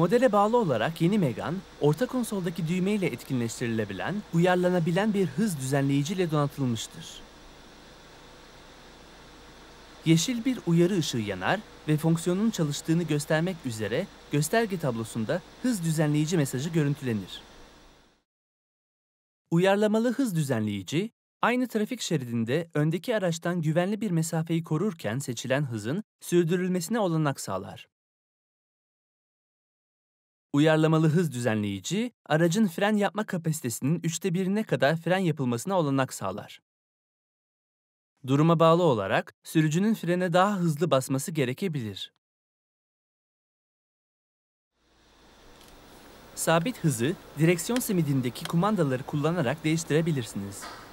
Modele bağlı olarak yeni Megan, orta konsoldaki düğmeyle etkinleştirilebilen, uyarlanabilen bir hız düzenleyici ile donatılmıştır. Yeşil bir uyarı ışığı yanar ve fonksiyonun çalıştığını göstermek üzere gösterge tablosunda hız düzenleyici mesajı görüntülenir. Uyarlamalı hız düzenleyici, aynı trafik şeridinde öndeki araçtan güvenli bir mesafeyi korurken seçilen hızın sürdürülmesine olanak sağlar. Uyarlamalı hız düzenleyici, aracın fren yapma kapasitesinin üçte birine kadar fren yapılmasına olanak sağlar. Duruma bağlı olarak sürücünün frene daha hızlı basması gerekebilir. Sabit hızı direksiyon simidindeki kumandaları kullanarak değiştirebilirsiniz.